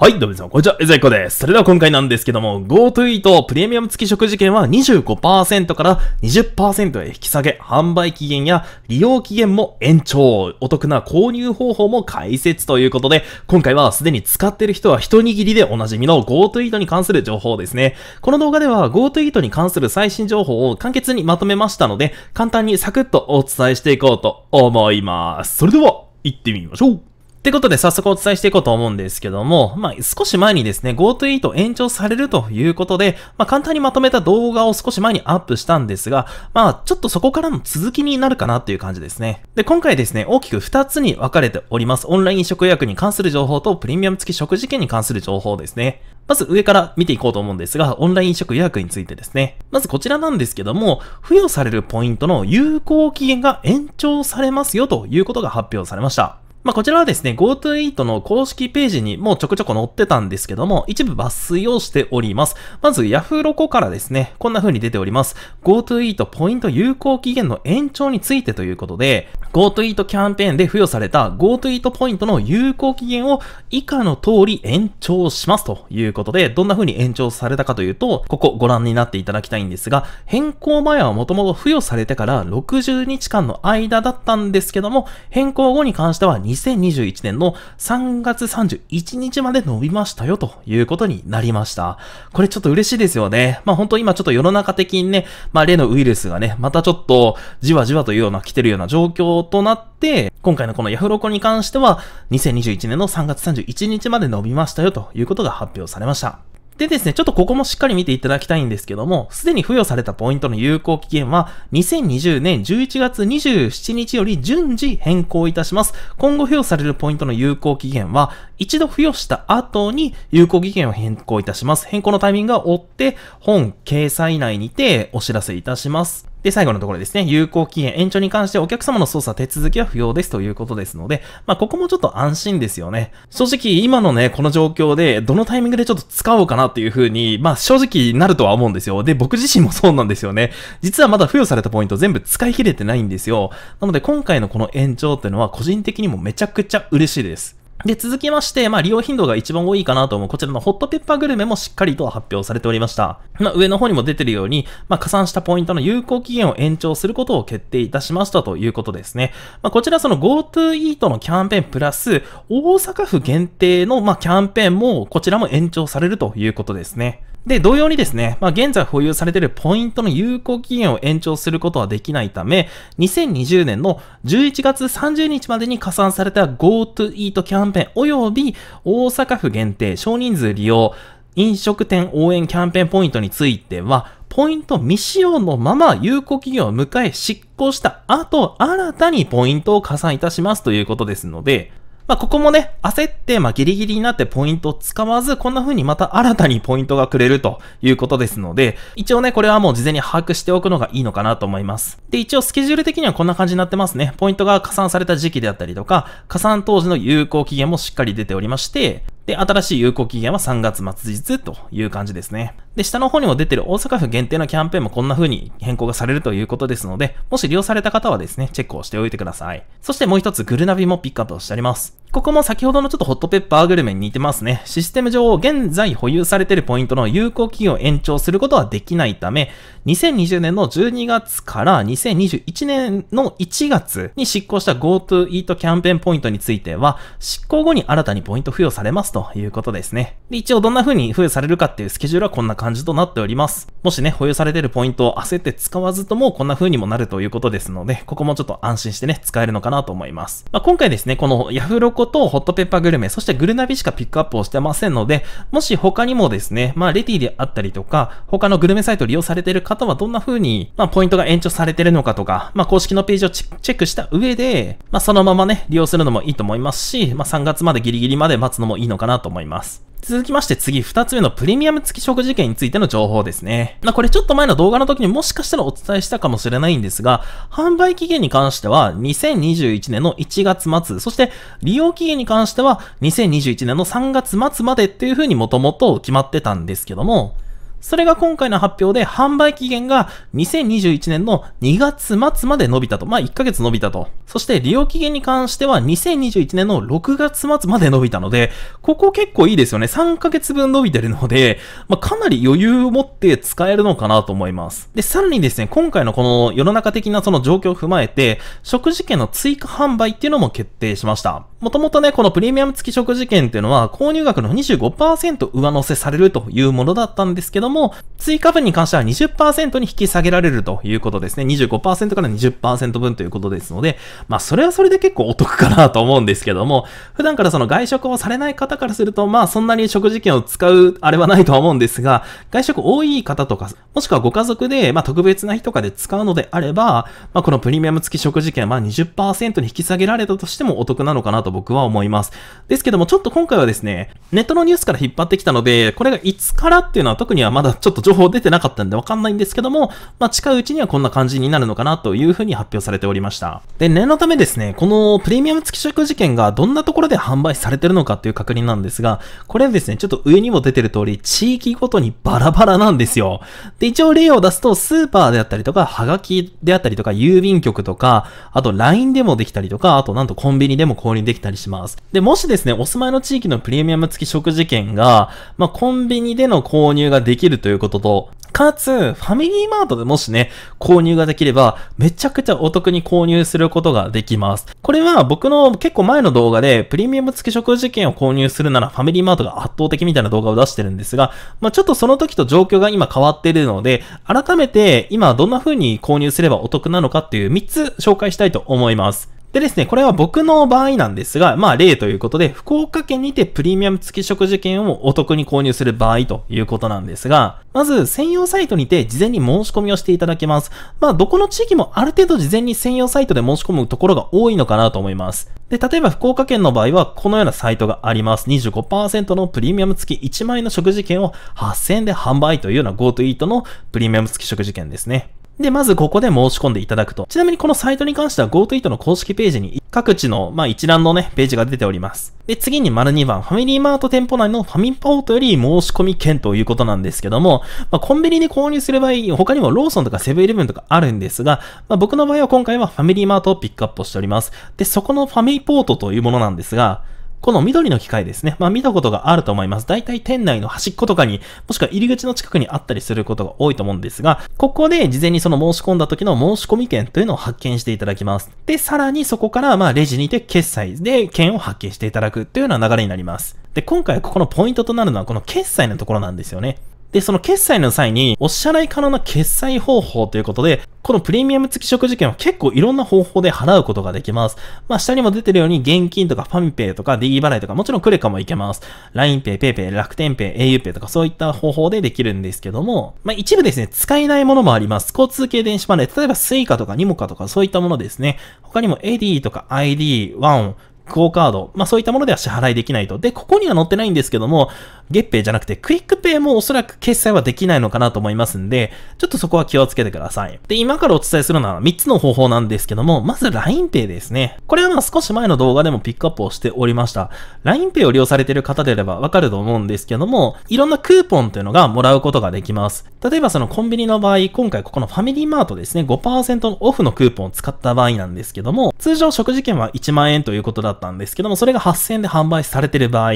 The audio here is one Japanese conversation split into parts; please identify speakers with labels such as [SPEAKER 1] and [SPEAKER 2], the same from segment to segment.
[SPEAKER 1] はい、どうも皆さん、こんにちは、えずえこです。それでは今回なんですけども、GoToEat プレミアム付き食事券は25%から20%へ引き下げ、販売期限や利用期限も延長、お得な購入方法も解説ということで、今回はすでに使ってる人は一握りでおなじみの GoToEat に関する情報ですね。この動画では GoToEat に関する最新情報を簡潔にまとめましたので、簡単にサクッとお伝えしていこうと思います。それでは、行ってみましょうってことで早速お伝えしていこうと思うんですけども、まあ、少し前にですね、GoTo イート延長されるということで、まあ、簡単にまとめた動画を少し前にアップしたんですが、まあ、ちょっとそこからの続きになるかなという感じですね。で、今回ですね、大きく2つに分かれております。オンライン食予約に関する情報とプレミアム付き食事券に関する情報ですね。まず上から見ていこうと思うんですが、オンライン食予約についてですね。まずこちらなんですけども、付与されるポイントの有効期限が延長されますよということが発表されました。まあ、こちらはですね、GoToEat の公式ページにもうちょくちょく載ってたんですけども、一部抜粋をしております。まず、ヤフロコからですね、こんな風に出ております。GoToEat ポイント有効期限の延長についてということで、GoToEat キャンペーンで付与された GoToEat ポイントの有効期限を以下の通り延長しますということで、どんな風に延長されたかというと、ここご覧になっていただきたいんですが、変更前はもともと付与されてから60日間の間だったんですけども、変更後に関しては2021年の3月31日まで伸びましたよということになりました。これちょっと嬉しいですよね。まあ本当今ちょっと世の中的にね、まあ例のウイルスがね、またちょっとじわじわというような来てるような状況となって、今回のこのヤフロコに関しては、2021年の3月31日まで伸びましたよということが発表されました。でですね、ちょっとここもしっかり見ていただきたいんですけども、すでに付与されたポイントの有効期限は、2020年11月27日より順次変更いたします。今後付与されるポイントの有効期限は、一度付与した後に有効期限を変更いたします。変更のタイミングが追って、本掲載内にてお知らせいたします。で、最後のところですね、有効期限延長に関してお客様の操作手続きは不要ですということですので、まあ、ここもちょっと安心ですよね。正直、今のね、この状況で、どのタイミングでちょっと使おうかなっていう風に、まあ、正直なるとは思うんですよ。で、僕自身もそうなんですよね。実はまだ付与されたポイント全部使い切れてないんですよ。なので、今回のこの延長っていうのは、個人的にもめちゃくちゃ嬉しいです。で、続きまして、まあ、利用頻度が一番多いかなと思う、こちらのホットペッパーグルメもしっかりと発表されておりました。まあ、上の方にも出てるように、まあ、加算したポイントの有効期限を延長することを決定いたしましたということですね。まあ、こちらその GoToEat のキャンペーンプラス、大阪府限定の、まあ、キャンペーンも、こちらも延長されるということですね。で、同様にですね、まあ、現在保有されているポイントの有効期限を延長することはできないため、2020年の11月30日までに加算された GoToEat キャンペーン及び大阪府限定少人数利用飲食店応援キャンペーンポイントについては、ポイント未使用のまま有効期限を迎え執行した後、新たにポイントを加算いたしますということですので、まあ、ここもね、焦って、まあ、ギリギリになってポイントを使わず、こんな風にまた新たにポイントがくれるということですので、一応ね、これはもう事前に把握しておくのがいいのかなと思います。で、一応スケジュール的にはこんな感じになってますね。ポイントが加算された時期であったりとか、加算当時の有効期限もしっかり出ておりまして、で、新しい有効期限は3月末日という感じですね。で、下の方にも出てる大阪府限定のキャンペーンもこんな風に変更がされるということですので、もし利用された方はですね、チェックをしておいてください。そしてもう一つ、グルナビもピックアップしてあります。ここも先ほどのちょっとホットペッパーグルメに似てますね。システム上、現在保有されているポイントの有効期限を延長することはできないため、2020年の12月から2021年の1月に執行した GoToEat キャンペーンポイントについては、執行後に新たにポイント付与されますということですね。で、一応どんな風に付与されるかっていうスケジュールはこんな感じ感じとなっております。もしね、保有されてるポイントを焦って使わずともこんな風にもなるということですので、ここもちょっと安心してね、使えるのかなと思います。まあ、今回ですね、このヤフロコとホットペッパーグルメ、そしてグルナビしかピックアップをしてませんので、もし他にもですね、まあ、レティであったりとか、他のグルメサイト利用されてる方はどんな風に、まあ、ポイントが延長されてるのかとか、まあ、公式のページをチェックした上で、まあ、そのままね、利用するのもいいと思いますし、まあ、3月までギリギリまで待つのもいいのかなと思います。続きまして次、二つ目のプレミアム付き食事券についての情報ですね。まあ、これちょっと前の動画の時にもしかしたらお伝えしたかもしれないんですが、販売期限に関しては2021年の1月末、そして利用期限に関しては2021年の3月末までっていう風にもともと決まってたんですけども、それが今回の発表で販売期限が2021年の2月末まで伸びたと。まあ1ヶ月伸びたと。そして利用期限に関しては2021年の6月末まで伸びたので、ここ結構いいですよね。3ヶ月分伸びてるので、まあ、かなり余裕を持って使えるのかなと思います。で、さらにですね、今回のこの世の中的なその状況を踏まえて、食事券の追加販売っていうのも決定しました。もともとね、このプレミアム付き食事券っていうのは購入額の25%上乗せされるというものだったんですけど、ども、追加分に関しては20%に引き下げられるということですね。25%から20%分ということですので、まあそれはそれで結構お得かなと思うんですけども、普段からその外食をされない方からすると、まあそんなに食事券を使うあれはないとは思うんですが、外食多い方とか、もしくはご家族で、まあ特別な日とかで使うのであれば、まあこのプレミアム付き食事券、まあ20%に引き下げられたとしてもお得なのかなと僕は思います。ですけども、ちょっと今回はですね、ネットのニュースから引っ張ってきたので、これがいつからっていうのは特にはまだちょっと情報出てなかったんでわかんないんですけども、まあ、近いうちにはこんな感じになるのかなというふうに発表されておりました。で、念のためですね、このプレミアム付き食事券がどんなところで販売されてるのかっていう確認なんですが、これですね、ちょっと上にも出てる通り、地域ごとにバラバラなんですよ。で、一応例を出すと、スーパーであったりとか、はがきであったりとか、郵便局とか、あと LINE でもできたりとか、あとなんとコンビニでも購入できたりします。で、もしですね、お住まいの地域のプレミアム付き食事券が、まあ、コンビニでの購入ができるきるということと、かつ、ファミリーマートでもしね、購入ができれば、めちゃくちゃお得に購入することができます。これは僕の結構前の動画で、プレミアム付き食事券を購入するならファミリーマートが圧倒的みたいな動画を出してるんですが、まあ、ちょっとその時と状況が今変わっているので、改めて今どんな風に購入すればお得なのかっていう3つ紹介したいと思います。でですね、これは僕の場合なんですが、まあ例ということで、福岡県にてプレミアム付き食事券をお得に購入する場合ということなんですが、まず専用サイトにて事前に申し込みをしていただけます。まあどこの地域もある程度事前に専用サイトで申し込むところが多いのかなと思います。で、例えば福岡県の場合はこのようなサイトがあります。25%のプレミアム付き1万円の食事券を8000円で販売というような GoToEat のプレミアム付き食事券ですね。で、まずここで申し込んでいただくと。ちなみにこのサイトに関しては GoToEat の公式ページに各地の、まあ、一覧のね、ページが出ております。で、次に丸2番、ファミリーマート店舗内のファミポートより申し込み券ということなんですけども、まあ、コンビニで購入する場合、他にもローソンとかセブンイレブンとかあるんですが、まあ、僕の場合は今回はファミリーマートをピックアップしております。で、そこのファミポートというものなんですが、この緑の機械ですね。まあ見たことがあると思います。大体店内の端っことかに、もしくは入り口の近くにあったりすることが多いと思うんですが、ここで事前にその申し込んだ時の申し込み券というのを発見していただきます。で、さらにそこからまあレジにて決済で券を発見していただくというような流れになります。で、今回ここのポイントとなるのはこの決済のところなんですよね。で、その決済の際にお支払い可能な決済方法ということで、このプレミアム付き食事券は結構いろんな方法で払うことができます。まあ、下にも出てるように現金とかファミペイとか D 払いとかもちろんクレカもいけます。LINEPay、PayPay、楽天 Pay、auPay とかそういった方法でできるんですけども、まあ、一部ですね、使えないものもあります。交通系電子マネー、例えば Suica とか Nimoca とかそういったものですね。他にも AD とか ID、1、クオカード、まあそういったものでは支払いできないと。で、ここには載ってないんですけども、月ペイじゃなくてクイックペイもおそらく決済はできないのかなと思いますんで、ちょっとそこは気をつけてください。で、今からお伝えするのは3つの方法なんですけども、まず LINEPay ですね。これはまあ少し前の動画でもピックアップをしておりました。LINEPay を利用されている方であればわかると思うんですけども、いろんなクーポンというのがもらうことができます。例えばそのコンビニの場合、今回ここのファミリーマートですね、5%のオフのクーポンを使った場合なんですけども、通常食事券は1万円ということだったんですけども、それが8000円で販売されてる場合、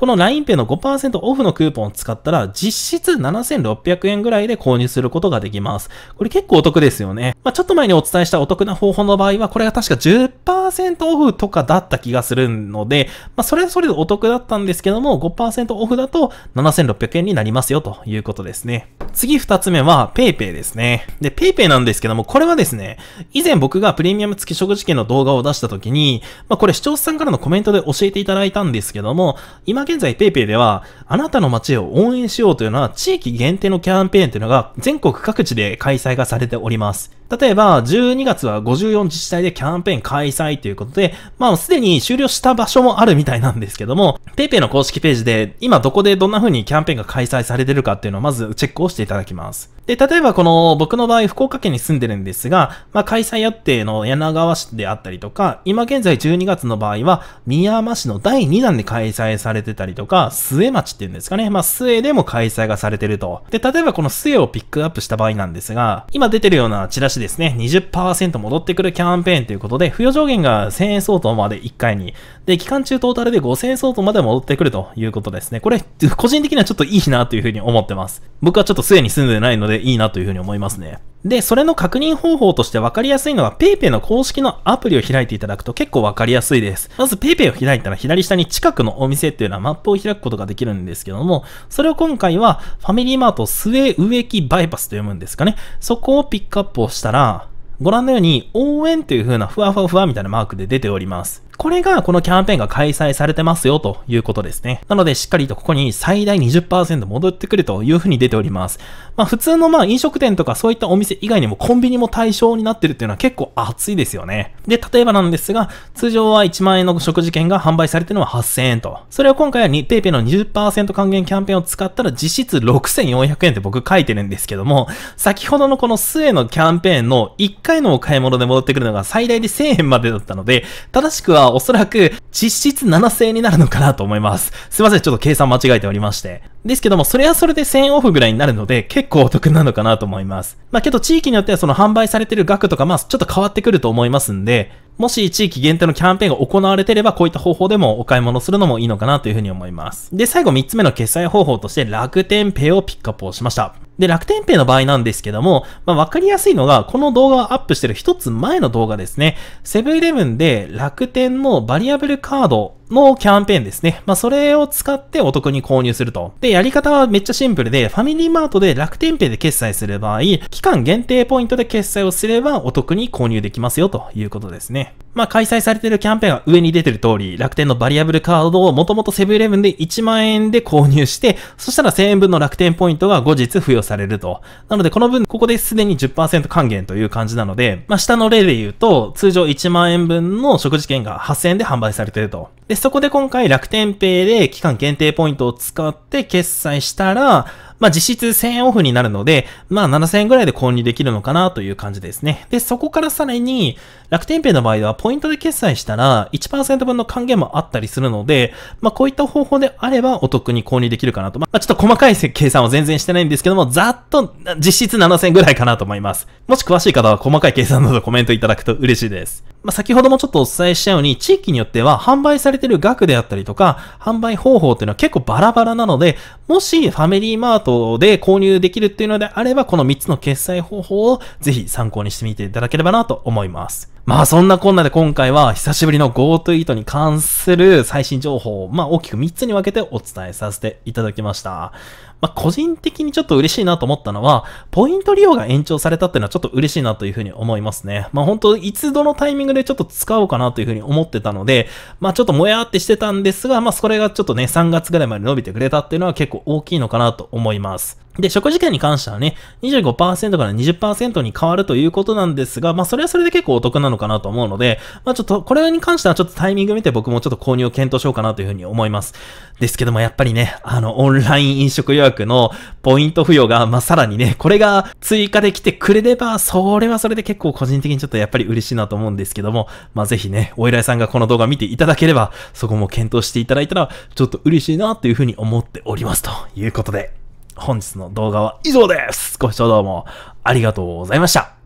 [SPEAKER 1] この LINEPay の5%オフのクーポンを使ったら、実質7600円ぐらいで購入することができます。これ結構お得ですよね。まあ、ちょっと前にお伝えしたお得な方法の場合は、これが確か10%オフとかだった気がするので、まあ、それはそれでお得だったんですけども、5%オフだと7600円になりますよということですね。次2つ目は PayPay ですね。で、PayPay なんですけども、これはですね、以前僕がプレミアム付き食事券の動画を出した時に、まあこれ視聴者さんからのコメントで教えていただいたんですけども、今現在 PayPay では、あなたの街を応援しようというのは、地域限定のキャンペーンというのが全国各地で開催がされております。例えば、12月は54自治体でキャンペーン開催ということで、まあ、すでに終了した場所もあるみたいなんですけども、PayPay の公式ページで、今どこでどんな風にキャンペーンが開催されてるかっていうのをまずチェックをしていただきます。で、例えばこの僕の場合福岡県に住んでるんですが、まあ、開催予定の柳川市であったりとか、今現在12月の場合は宮山市の第2弾で開催されてたりとか、末町っていうんですかね。まあ、末でも開催がされてると。で、例えばこの末をピックアップした場合なんですが、今出てるようなチラシですね、20%戻ってくるキャンペーンということで、付与上限が1000円相当まで1回に、で、期間中トータルで5000円相当まで戻ってくるということですね。これ、個人的にはちょっといいなというふうに思ってます。僕はちょっとすでに住んでないのでいいなというふうに思いますね。で、それの確認方法として分かりやすいのは PayPay の公式のアプリを開いていただくと結構分かりやすいです。まず PayPay を開いたら左下に近くのお店っていうのはマップを開くことができるんですけども、それを今回はファミリーマート末植木バイパスと読むんですかね。そこをピックアップをしたら、ご覧のように応援という風なふわふわふわみたいなマークで出ております。これがこのキャンペーンが開催されてますよということですね。なのでしっかりとここに最大20%戻ってくるというふうに出ております。まあ普通のまあ飲食店とかそういったお店以外にもコンビニも対象になってるっていうのは結構熱いですよね。で、例えばなんですが、通常は1万円の食事券が販売されてるのは8000円と。それを今回は PayPay の20%還元キャンペーンを使ったら実質6400円って僕書いてるんですけども、先ほどのこの末のキャンペーンの1回のお買い物で戻ってくるのが最大で1000円までだったので、正しくはおそらく実質7000円になるのかなと思います。すいません、ちょっと計算間違えておりまして。ですけども、それはそれで1000オフぐらいになるので、結構お得なのかなと思います。まあけど地域によってはその販売されてる額とか、まあちょっと変わってくると思いますんで、もし地域限定のキャンペーンが行われてれば、こういった方法でもお買い物するのもいいのかなというふうに思います。で、最後3つ目の決済方法として楽天ペイをピックアップをしました。で、楽天ペイの場合なんですけども、まあ、わかりやすいのが、この動画をアップしてる一つ前の動画ですね。セブンイレブンで楽天のバリアブルカードのキャンペーンですね。まあ、それを使ってお得に購入すると。で、やり方はめっちゃシンプルで、ファミリーマートで楽天ペイで決済する場合、期間限定ポイントで決済をすればお得に購入できますよということですね。まあ、開催されているキャンペーンは上に出てる通り、楽天のバリアブルカードをもともとセブンイレブンで1万円で購入して、そしたら1000円分の楽天ポイントが後日付与されると。なので、この分、ここですでに10%還元という感じなので、まあ、下の例で言うと、通常1万円分の食事券が8000円で販売されていると。で、そこで今回楽天ペイで期間限定ポイントを使って決済したら、まあ実質1000円オフになるので、まあ7000円ぐらいで購入できるのかなという感じですね。で、そこからさらに、楽天ペイの場合はポイントで決済したら1%分の還元もあったりするので、まあこういった方法であればお得に購入できるかなと。まあちょっと細かい計算は全然してないんですけども、ざっと実質7000円ぐらいかなと思います。もし詳しい方は細かい計算などコメントいただくと嬉しいです。まあ先ほどもちょっとお伝えしたように、地域によっては販売されてる額であったりとか、販売方法っていうのは結構バラバラなので、もしファミリーマートトで購入できるっていうのであれば、この3つの決済方法をぜひ参考にしてみていただければなと思います。まあそんなこんなで今回は久しぶりの GoToEat に関する最新情報を、まあ大きく3つに分けてお伝えさせていただきました。まあ、個人的にちょっと嬉しいなと思ったのは、ポイント利用が延長されたっていうのはちょっと嬉しいなというふうに思いますね。まあ、本当いつどのタイミングでちょっと使おうかなというふうに思ってたので、まあ、ちょっともやーってしてたんですが、まあ、それがちょっとね、3月ぐらいまで伸びてくれたっていうのは結構大きいのかなと思います。で、食事券に関してはね、25%から20%に変わるということなんですが、まあ、それはそれで結構お得なのかなと思うので、まあ、ちょっと、これに関してはちょっとタイミング見て僕もちょっと購入を検討しようかなというふうに思います。ですけども、やっぱりね、あの、オンライン飲食予約額のポイント付与が、まあ、さらにね、これが追加できてくれれば、それはそれで結構個人的にちょっとやっぱり嬉しいなと思うんですけども、まあ、ぜひね、お依頼さんがこの動画見ていただければ、そこも検討していただいたら、ちょっと嬉しいなというふうに思っております。ということで、本日の動画は以上です。ご視聴どうもありがとうございました。